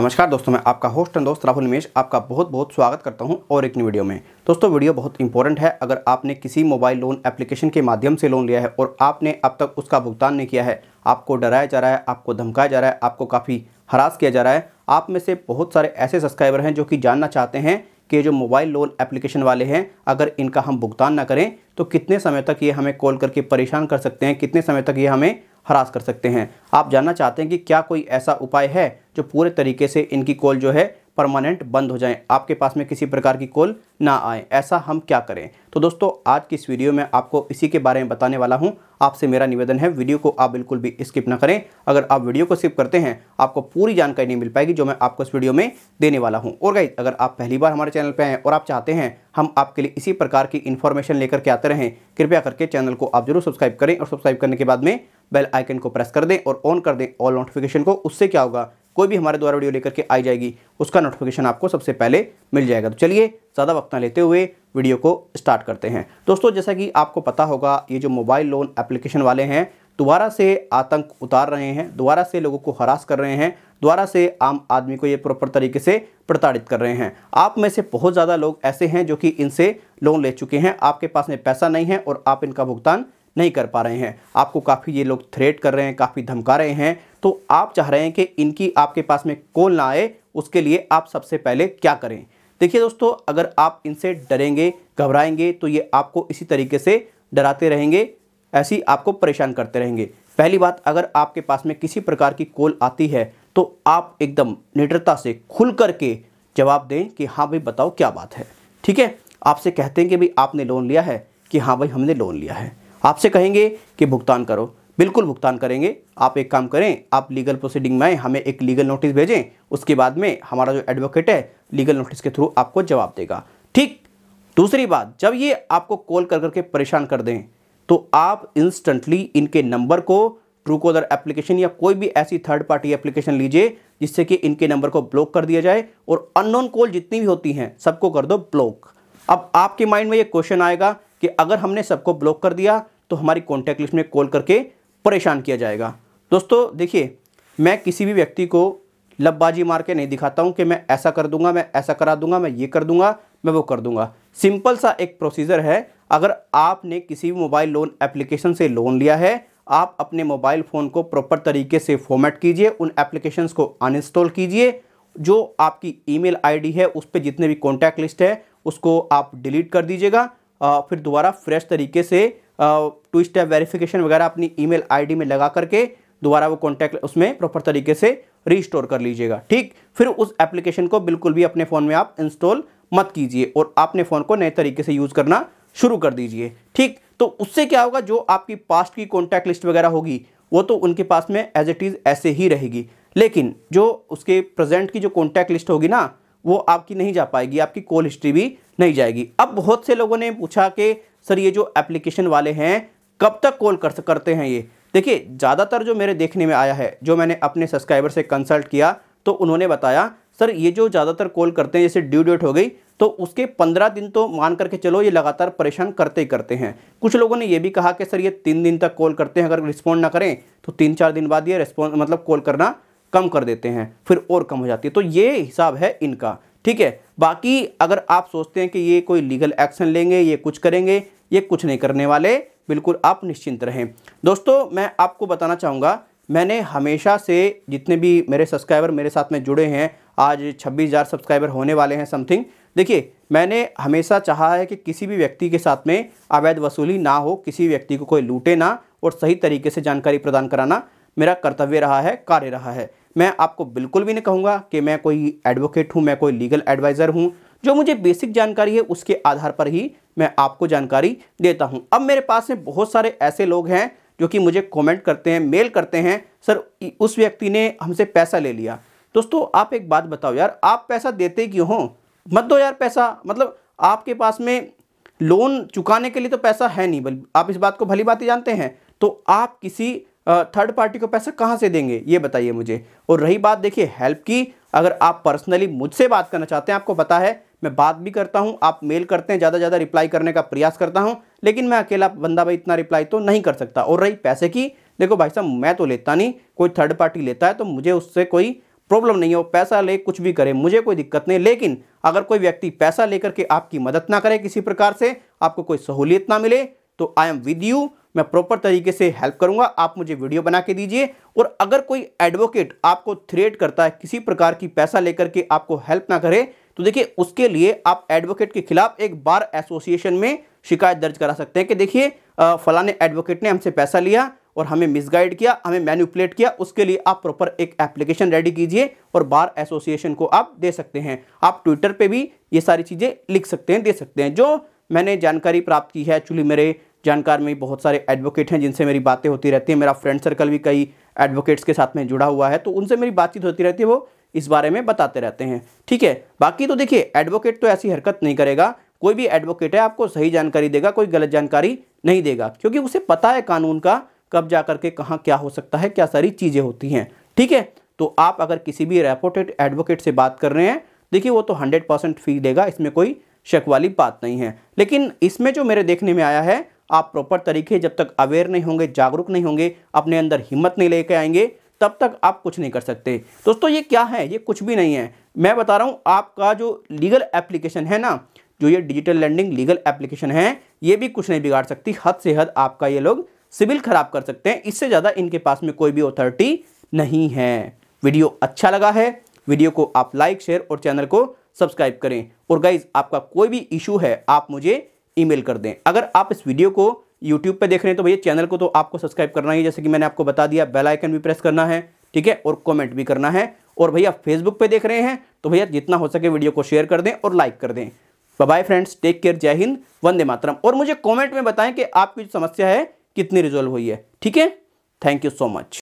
नमस्कार दोस्तों मैं आपका होस्ट एंड दोस्त राहुल निमेश आपका बहुत बहुत स्वागत करता हूं और एक नई वीडियो में दोस्तों वीडियो बहुत इंपॉर्टेंट है अगर आपने किसी मोबाइल लोन एप्लीकेशन के माध्यम से लोन लिया है और आपने अब तक उसका भुगतान नहीं किया है आपको डराया जा रहा है आपको धमकाया जा रहा है आपको काफ़ी हरास किया जा रहा है आप में से बहुत सारे ऐसे सब्सक्राइबर हैं जो कि जानना चाहते हैं कि जो मोबाइल लोन एप्लीकेशन वाले हैं अगर इनका हम भुगतान ना करें तो कितने समय तक ये हमें कॉल करके परेशान कर सकते हैं कितने समय तक ये हमें हरास कर सकते हैं आप जानना चाहते हैं कि क्या कोई ऐसा उपाय है जो पूरे तरीके से इनकी कॉल जो है परमानेंट बंद हो जाए आपके पास में किसी प्रकार की कॉल ना आए ऐसा हम क्या करें तो दोस्तों आज की इस वीडियो में आपको इसी के बारे में बताने वाला हूं आपसे मेरा निवेदन है वीडियो को आप बिल्कुल भी स्किप ना करें अगर आप वीडियो को स्किप करते हैं आपको पूरी जानकारी नहीं मिल पाएगी जो मैं आपको इस वीडियो में देने वाला हूँ और गई अगर आप पहली बार हमारे चैनल पर आएँ और आप चाहते हैं हम आपके लिए इसी प्रकार की इन्फॉर्मेशन लेकर के आते रहें कृपया करके चैनल को आप जरूर सब्सक्राइब करें और सब्सक्राइब करने के बाद में बेल आइकन को प्रेस कर दें और ऑन कर दें ऑल नोटिफिकेशन को उससे क्या होगा कोई भी हमारे द्वारा वीडियो लेकर के आई जाएगी उसका नोटिफिकेशन आपको सबसे पहले मिल जाएगा तो चलिए ज़्यादा वक्त ना लेते हुए वीडियो को स्टार्ट करते हैं दोस्तों जैसा कि आपको पता होगा ये जो मोबाइल लोन एप्लीकेशन वाले हैं दोबारा से आतंक उतार रहे हैं दोबारा से लोगों को हरास कर रहे हैं दोबारा से आम आदमी को ये प्रॉपर तरीके से प्रताड़ित कर रहे हैं आप में से बहुत ज़्यादा लोग ऐसे हैं जो कि इनसे लोन ले चुके हैं आपके पास में पैसा नहीं है और आप इनका भुगतान नहीं कर पा रहे हैं आपको काफ़ी ये लोग थ्रेट कर रहे हैं काफ़ी धमका रहे हैं तो आप चाह रहे हैं कि इनकी आपके पास में कॉल ना आए उसके लिए आप सबसे पहले क्या करें देखिए दोस्तों अगर आप इनसे डरेंगे घबराएंगे तो ये आपको इसी तरीके से डराते रहेंगे ऐसी आपको परेशान करते रहेंगे पहली बात अगर आपके पास में किसी प्रकार की कॉल आती है तो आप एकदम निडरता से खुल करके जवाब दें कि हाँ भाई बताओ क्या बात है ठीक है आपसे कहते हैं कि भाई आपने लोन लिया है कि हाँ भाई हमने लोन लिया है आपसे कहेंगे कि भुगतान करो बिल्कुल भुगतान करेंगे आप एक काम करें आप लीगल प्रोसीडिंग में आए हमें एक लीगल नोटिस भेजें उसके बाद में हमारा जो एडवोकेट है लीगल नोटिस के थ्रू आपको जवाब देगा ठीक दूसरी बात जब ये आपको कॉल कर करके परेशान कर दें तो आप इंस्टेंटली इनके नंबर को ट्रू कॉलर एप्लीकेशन या कोई भी ऐसी थर्ड पार्टी एप्लीकेशन लीजिए जिससे कि इनके नंबर को ब्लॉक कर दिया जाए और अननोन कॉल जितनी भी होती हैं सबको कर दो ब्लॉक अब आपके माइंड में ये क्वेश्चन आएगा कि अगर हमने सबको ब्लॉक कर दिया तो हमारी कॉन्टैक्ट लिस्ट में कॉल करके परेशान किया जाएगा दोस्तों देखिए मैं किसी भी व्यक्ति को लबबाजी मार के नहीं दिखाता हूँ कि मैं ऐसा कर दूंगा मैं ऐसा करा दूंगा मैं ये कर दूंगा मैं वो कर दूंगा सिंपल सा एक प्रोसीजर है अगर आपने किसी भी मोबाइल लोन एप्लीकेशन से लोन लिया है आप अपने मोबाइल फ़ोन को प्रॉपर तरीके से फॉर्मेट कीजिए उन एप्लीकेशंस को अनइंस्टॉल कीजिए जो आपकी ईमेल आईडी है उस पर जितने भी कॉन्टैक्ट लिस्ट है उसको आप डिलीट कर दीजिएगा फिर दोबारा फ्रेश तरीके से टू स्टेप वेरिफिकेशन वगैरह अपनी ईमेल आईडी में लगा करके दोबारा वो कॉन्टैक्ट उसमें प्रॉपर तरीके से रीस्टोर कर लीजिएगा ठीक फिर उस एप्लीकेशन को बिल्कुल भी अपने फ़ोन में आप इंस्टॉल मत कीजिए और अपने फ़ोन को नए तरीके से यूज़ करना शुरू कर दीजिए ठीक तो उससे क्या होगा जो आपकी पास्ट की कॉन्टैक्ट लिस्ट वगैरह होगी वो तो उनके पास में एज इट इज़ ऐसे ही रहेगी लेकिन जो उसके प्रेजेंट की जो कॉन्टैक्ट लिस्ट होगी ना वो आपकी नहीं जा पाएगी आपकी कॉल हिस्ट्री भी नहीं जाएगी अब बहुत से लोगों ने पूछा कि सर ये जो एप्लीकेशन वाले हैं कब तक कॉल कर करते हैं ये देखिए ज़्यादातर जो मेरे देखने में आया है जो मैंने अपने सब्सक्राइबर से कंसल्ट किया तो उन्होंने बताया सर ये जो ज़्यादातर कॉल करते हैं जैसे ड्यू डेट हो गई तो उसके पंद्रह दिन तो मान करके चलो ये लगातार परेशान करते ही करते हैं कुछ लोगों ने ये भी कहा कि सर ये तीन दिन तक कॉल करते हैं अगर रिस्पॉन्ड ना करें तो तीन चार दिन बाद ये रिस्पॉन्ड मतलब कॉल करना कम कर देते हैं फिर और कम हो जाती है तो ये हिसाब है इनका ठीक है बाकी अगर आप सोचते हैं कि ये कोई लीगल एक्शन लेंगे ये कुछ करेंगे ये कुछ नहीं करने वाले बिल्कुल आप निश्चिंत रहें दोस्तों मैं आपको बताना चाहूँगा मैंने हमेशा से जितने भी मेरे सब्सक्राइबर मेरे साथ में जुड़े हैं आज 26000 सब्सक्राइबर होने वाले हैं समथिंग देखिए मैंने हमेशा चाहा है कि किसी भी व्यक्ति के साथ में अवैध वसूली ना हो किसी व्यक्ति को कोई लूटे ना और सही तरीके से जानकारी प्रदान कराना मेरा कर्तव्य रहा है कार्य रहा है मैं आपको बिल्कुल भी नहीं कहूँगा कि मैं कोई एडवोकेट हूँ मैं कोई लीगल एडवाइज़र हूँ जो मुझे बेसिक जानकारी है उसके आधार पर ही मैं आपको जानकारी देता हूँ अब मेरे पास में बहुत सारे ऐसे लोग हैं जो कि मुझे कमेंट करते हैं मेल करते हैं सर उस व्यक्ति ने हमसे पैसा ले लिया दोस्तों आप एक बात बताओ यार आप पैसा देते क्यों हो मत दो यार पैसा मतलब आपके पास में लोन चुकाने के लिए तो पैसा है नहीं बल आप इस बात को भली बात ही जानते हैं तो आप किसी थर्ड पार्टी को पैसा कहाँ से देंगे ये बताइए मुझे और रही बात देखिए हेल्प की अगर आप पर्सनली मुझसे बात करना चाहते हैं आपको पता है मैं बात भी करता हूँ आप मेल करते हैं ज़्यादा से ज़्यादा रिप्लाई करने का प्रयास करता हूँ लेकिन मैं अकेला बंदा भाई इतना रिप्लाई तो नहीं कर सकता और रही पैसे की देखो भाई साहब मैं तो लेता नहीं कोई थर्ड पार्टी लेता है तो मुझे उससे कोई प्रॉब्लम नहीं है वो पैसा ले कुछ भी करे मुझे कोई दिक्कत नहीं लेकिन अगर कोई व्यक्ति पैसा लेकर के आपकी मदद ना करे किसी प्रकार से आपको कोई सहूलियत ना मिले तो आई एम विद यू मैं प्रॉपर तरीके से हेल्प करूंगा आप मुझे वीडियो बना के दीजिए और अगर कोई एडवोकेट आपको थ्रेट करता है किसी प्रकार की पैसा लेकर के आपको हेल्प ना करे तो देखिए उसके लिए आप एडवोकेट के खिलाफ एक बार एसोसिएशन में शिकायत दर्ज करा सकते हैं कि देखिए फलाने एडवोकेट ने हमसे पैसा लिया और हमें मिसगाइड किया हमें मैन्यूपुलेट किया उसके लिए आप प्रॉपर एक एप्लीकेशन रेडी कीजिए और बार एसोसिएशन को आप दे सकते हैं आप ट्विटर पे भी ये सारी चीज़ें लिख सकते हैं दे सकते हैं जो मैंने जानकारी प्राप्त की है एक्चुअली मेरे जानकार में बहुत सारे एडवोकेट हैं जिनसे मेरी बातें होती रहती हैं मेरा फ्रेंड सर्कल भी कई एडवोकेट्स के साथ में जुड़ा हुआ है तो उनसे मेरी बातचीत होती रहती है वो इस बारे में बताते रहते हैं ठीक है बाकी तो देखिए एडवोकेट तो ऐसी हरकत नहीं करेगा कोई भी एडवोकेट है आपको सही जानकारी देगा कोई गलत जानकारी नहीं देगा क्योंकि उसे पता है कानून का कब जा करके कहाँ क्या हो सकता है क्या सारी चीज़ें होती हैं ठीक है तो आप अगर किसी भी रेपोटेड एडवोकेट से बात कर रहे हैं देखिए वो तो हंड्रेड परसेंट फी देगा इसमें कोई शक वाली बात नहीं है लेकिन इसमें जो मेरे देखने में आया है आप प्रॉपर तरीके जब तक अवेयर नहीं होंगे जागरूक नहीं होंगे अपने अंदर हिम्मत नहीं लेके आएंगे तब तक आप कुछ नहीं कर सकते दोस्तों ये क्या है ये कुछ भी नहीं है मैं बता रहा हूँ आपका जो लीगल एप्लीकेशन है ना जो ये डिजिटल लैंडिंग लीगल एप्लीकेशन है ये भी कुछ नहीं बिगाड़ सकती हद से हद आपका ये लोग सिविल ख़राब कर सकते हैं इससे ज़्यादा इनके पास में कोई भी अथॉरिटी नहीं है वीडियो अच्छा लगा है वीडियो को आप लाइक शेयर और चैनल को सब्सक्राइब करें और गाइज आपका कोई भी इशू है आप मुझे ईमेल कर दें अगर आप इस वीडियो को यूट्यूब पे देख रहे हैं तो भैया चैनल को तो आपको सब्सक्राइब करना ही जैसे कि मैंने आपको बता दिया बेल आइकन भी प्रेस करना है ठीक है और कमेंट भी करना है और भैया फेसबुक पे देख रहे हैं तो भैया जितना हो सके वीडियो को शेयर कर दें और लाइक कर दें बाय फ्रेंड्स टेक केयर जय हिंद वंदे मातरम और मुझे कॉमेंट में बताएं कि आपकी समस्या है कितनी रिजोल्व हुई है ठीक है थैंक यू सो मच